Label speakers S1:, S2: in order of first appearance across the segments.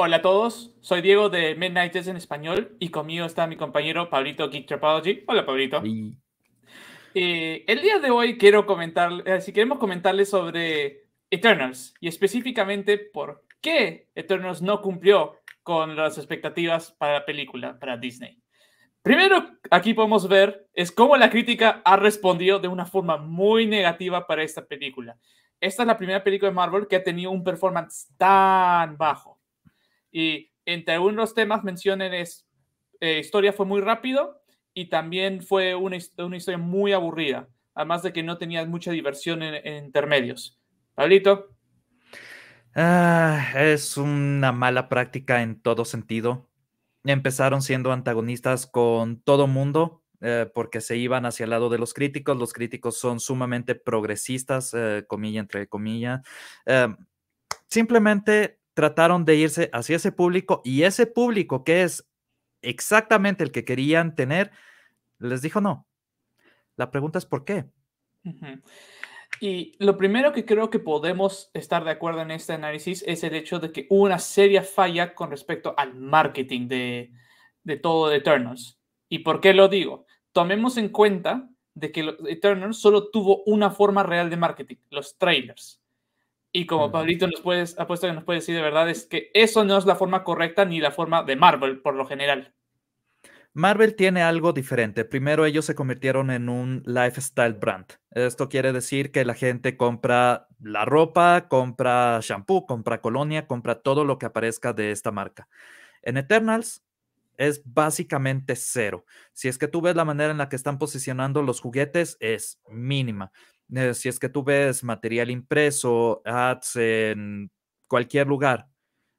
S1: Hola a todos, soy Diego de Midnight Jazz en español y conmigo está mi compañero Pablito Geek Hola Pablito. Eh, el día de hoy quiero comentar, eh, si queremos comentarles sobre Eternals y específicamente por que Eternos no cumplió con las expectativas para la película, para Disney. Primero, aquí podemos ver es cómo la crítica ha respondido de una forma muy negativa para esta película. Esta es la primera película de Marvel que ha tenido un performance tan bajo. Y entre algunos temas mencionen es eh, historia fue muy rápido y también fue una, historia muy aburrida, además de que no tenía mucha diversión en, en intermedios.
S2: Pablito. Ah, es una mala práctica en todo sentido. Empezaron siendo antagonistas con todo mundo eh, porque se iban hacia el lado de los críticos. Los críticos son sumamente progresistas, eh, comilla entre comillas. Em, simplemente trataron de irse hacia ese público y ese público que es exactamente el que querían tener, les dijo no. La pregunta es por qué.
S1: Uh y lo primero que creo que podemos estar de acuerdo en este análisis es el hecho de que hubo una seria falla con respecto al marketing de, todo Eternals. ¿Y por qué lo digo? Tomemos en cuenta de que Eternals solo tuvo una forma real de marketing, los trailers. Y como Pablito nos puedes apuesto que nos puede decir de verdad, es que eso no es la forma correcta ni la forma de Marvel por lo general.
S2: Marvel tiene algo diferente. Primero ellos se convirtieron en un lifestyle brand. Esto quiere decir que la gente compra la ropa, compra shampoo, compra colonia, compra todo lo que aparezca de esta marca. En Eternals es básicamente cero. Si es que tú ves la manera en la que están posicionando los juguetes, es mínima. Eh, si es que tú ves material impreso, ads en cualquier lugar,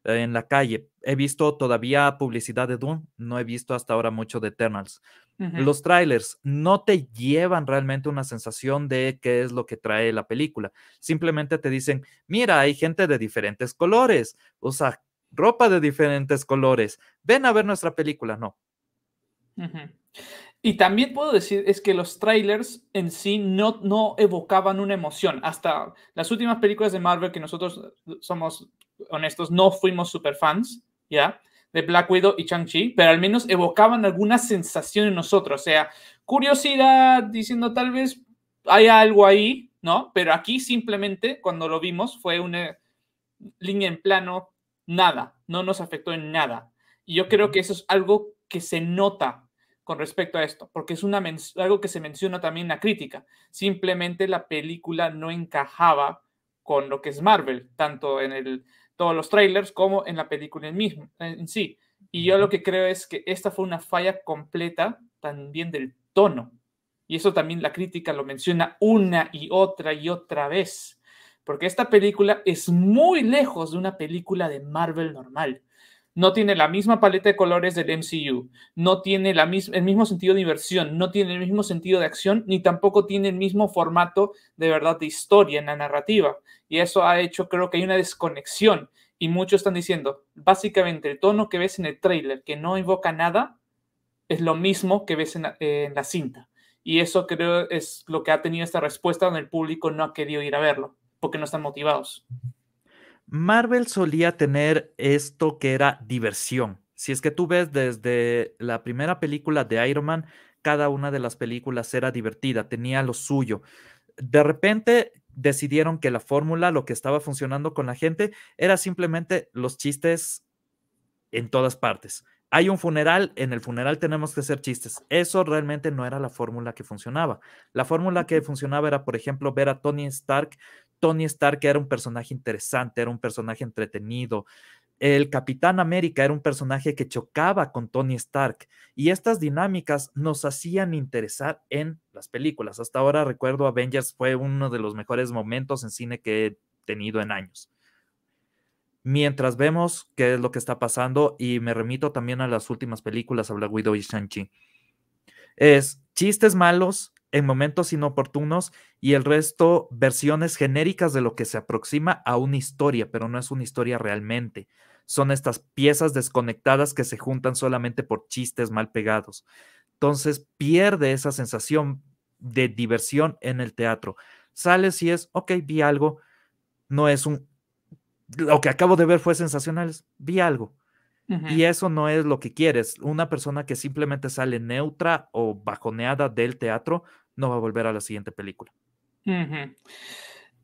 S2: en la calle. He visto todavía publicidad de Doom, no he visto hasta ahora mucho de Eternals. Los trailers no te llevan realmente una sensación de qué es lo que trae la película. Simplemente te dicen, mira, hay gente de diferentes colores, usa ropa de diferentes colores, ven a ver nuestra película. No.
S1: Y también puedo decir es que los trailers en sí no, no evocaban una emoción. Hasta las últimas películas de Marvel que nosotros eh, somos honestos, no fuimos super fans, ¿ya? De Black Widow y Chang-Chi, pero al menos evocaban alguna sensación en nosotros, o sea, curiosidad, diciendo tal vez hay algo ahí, ¿no? Pero aquí simplemente, cuando lo vimos, fue una línea en plano, nada, no nos afectó en nada. Y yo creo que eso es algo que se nota con respecto a esto, porque es una algo que se menciona también en la crítica. Simplemente la película no encajaba con lo que es Marvel, tanto en el todos los trailers como en la película en, en sí. Y yo lo que creo es que esta fue una falla completa también del tono. Y eso también la crítica lo menciona una y otra y otra vez. Porque esta película es muy lejos de una película de Marvel normal no tiene la misma paleta de colores del MCU, no tiene el mismo sentido de inversión, no tiene el mismo sentido de acción, ni tampoco tiene el mismo formato de verdad de historia en la narrativa. Y eso ha hecho, creo que hay una desconexión. Y muchos están diciendo, básicamente el tono que ves en el tráiler, que no invoca nada, es lo mismo que ves en la, cinta. Y eso creo es lo que ha tenido esta respuesta donde el público no ha querido ir a verlo, porque no están motivados.
S2: Marvel solía tener esto que era diversión. Si es que tú ves desde la primera película de Iron Man, cada una de las películas era divertida, tenía lo suyo. De repente decidieron que la fórmula, lo que estaba funcionando con la gente, era simplemente los chistes en todas partes. Hay un funeral, en el funeral tenemos que hacer chistes. Eso realmente no era la fórmula que funcionaba. La fórmula que funcionaba era, por ejemplo, ver a Tony Stark Tony Stark era un personaje interesante, era un personaje entretenido. El Capitán América era un personaje que chocaba con Tony Stark y estas dinámicas nos hacían interesar en las películas. Hasta ahora recuerdo Avengers fue uno de los mejores momentos en cine que he tenido en años. Mientras vemos qué es lo que está pasando y me remito también a las últimas películas, habla Widow y Shang-Chi. Es chistes malos, en momentos inoportunos y el resto versiones genéricas de lo que se aproxima a una historia, pero no es una historia realmente. Son estas piezas desconectadas que se juntan solamente por chistes mal pegados. Entonces pierde esa sensación de diversión en el teatro. Sales y es, ok, vi algo, no es un... Lo que acabo de ver fue sensacional, vi algo. Y eso no es lo que quieres. Una persona que simplemente sale neutra o bajoneada del teatro no va a volver a la siguiente película.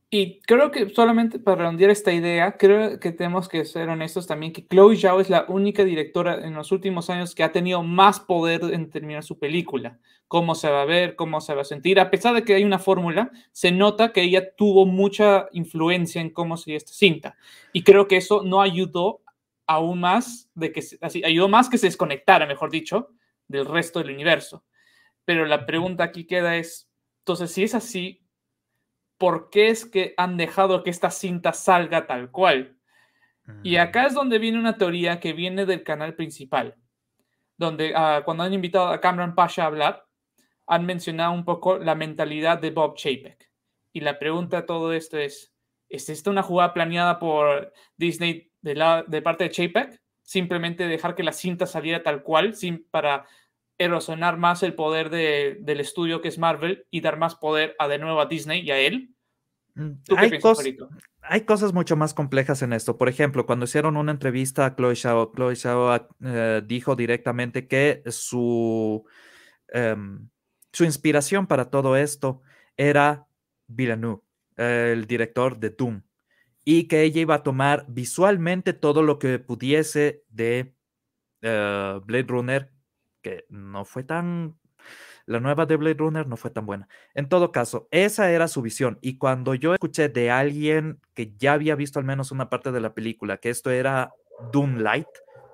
S1: Y creo que solamente para redondear esta idea, creo que tenemos que ser honestos también que Chloe Zhao es la única directora en los últimos años que ha tenido más poder en terminar su película. Cómo se va a ver, cómo se va a sentir. A pesar de que hay una fórmula, se nota que ella tuvo mucha influencia en cómo se hizo esta cinta. Y creo que eso no ayudó aún más, de que, así, ayudó más que se desconectara, mejor dicho, del resto del universo. Pero la pregunta aquí queda es, entonces, si es así, ¿por qué es que han dejado que esta cinta salga tal cual? Y mm. acá es donde viene una teoría que viene del canal principal, donde ah, cuando han invitado a Cameron Pasha a hablar, han mencionado un poco la mentalidad de Bob Chapek. Y la pregunta a todo esto es, ¿es esta una jugada planeada por Disney de, la, de parte de JPEG, simplemente dejar que la cinta saliera tal cual sin, para erosionar más el poder del estudio que es Marvel y dar más poder a de nuevo a Disney y a él.
S2: Mm, hay, hay, cosas mucho más complejas en esto. Por ejemplo, cuando hicieron una entrevista a Chloe Shao, Chloe Shao eh, dijo directamente que su, em, su inspiración para todo esto era Villeneuve, el director de Doom y que ella iba a tomar visualmente todo lo que pudiese de eh, Blade Runner, que no fue tan... La nueva de Blade Runner no fue tan buena. En todo caso, esa era su visión. Y cuando yo escuché de alguien que ya había visto al menos una parte de la película, que esto era Doom Light,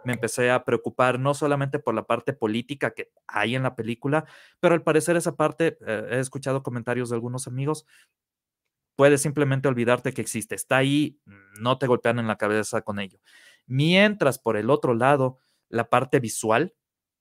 S2: me empecé a preocupar no solamente por la parte política que hay en la película, pero al parecer esa parte, eh, he escuchado comentarios de algunos amigos, puedes simplemente olvidarte que existe. Está ahí, no te golpean en la cabeza con ello. Mientras por el otro lado, la parte visual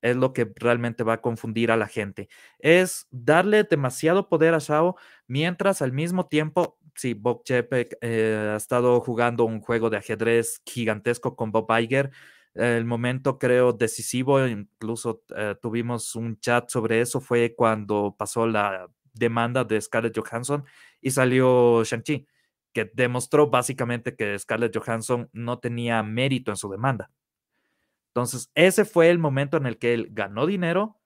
S2: es lo que realmente va a confundir a la gente. Es darle demasiado poder a Shao mientras al mismo tiempo, si sí, Bob Chepek eh, ha estado jugando un juego de ajedrez gigantesco con Bob Iger, el momento creo decisivo, incluso eh, tuvimos un chat sobre eso, fue cuando pasó la demanda de Scarlett Johansson y salió Shang-Chi, que demostró básicamente que Scarlett Johansson no tenía mérito en su demanda. Entonces, ese fue el momento en el que él ganó dinero.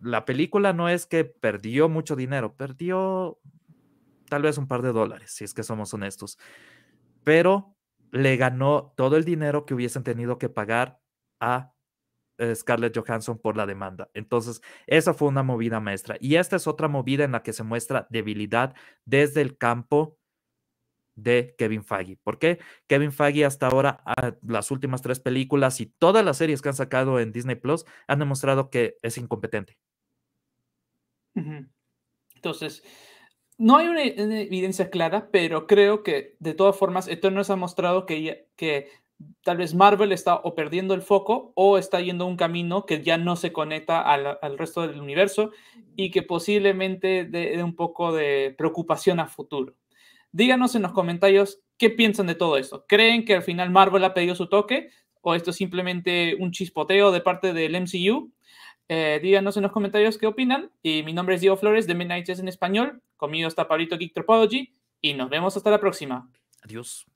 S2: La película no es que perdió mucho dinero, perdió tal vez un par de dólares, si es que somos honestos. Pero le ganó todo el dinero que hubiesen tenido que pagar a eh, Scarlett Johansson por la demanda. Entonces, esa fue una movida maestra. Y esta es otra movida en la que se muestra debilidad desde el campo de Kevin Feige. ¿Por qué? Kevin Feige hasta ahora, ah, las últimas tres películas y todas las series que han sacado en Disney Plus han demostrado que es incompetente.
S1: Entonces, no hay una, evidencia clara, pero creo que de todas formas, esto nos ha mostrado que, que tal vez Marvel está o perdiendo el foco o está yendo un camino que ya no se conecta al, resto del universo y que posiblemente dé un poco de preocupación a futuro. Díganos en los comentarios qué piensan de todo esto. ¿Creen que al final Marvel ha pedido su toque o esto es simplemente un chispoteo de parte del MCU? Eh, díganos en los comentarios qué opinan. Y mi nombre es Diego Flores de Midnight Jazz en español. Conmigo está Pablito Geek Tropology y nos vemos hasta la próxima.
S2: Adiós.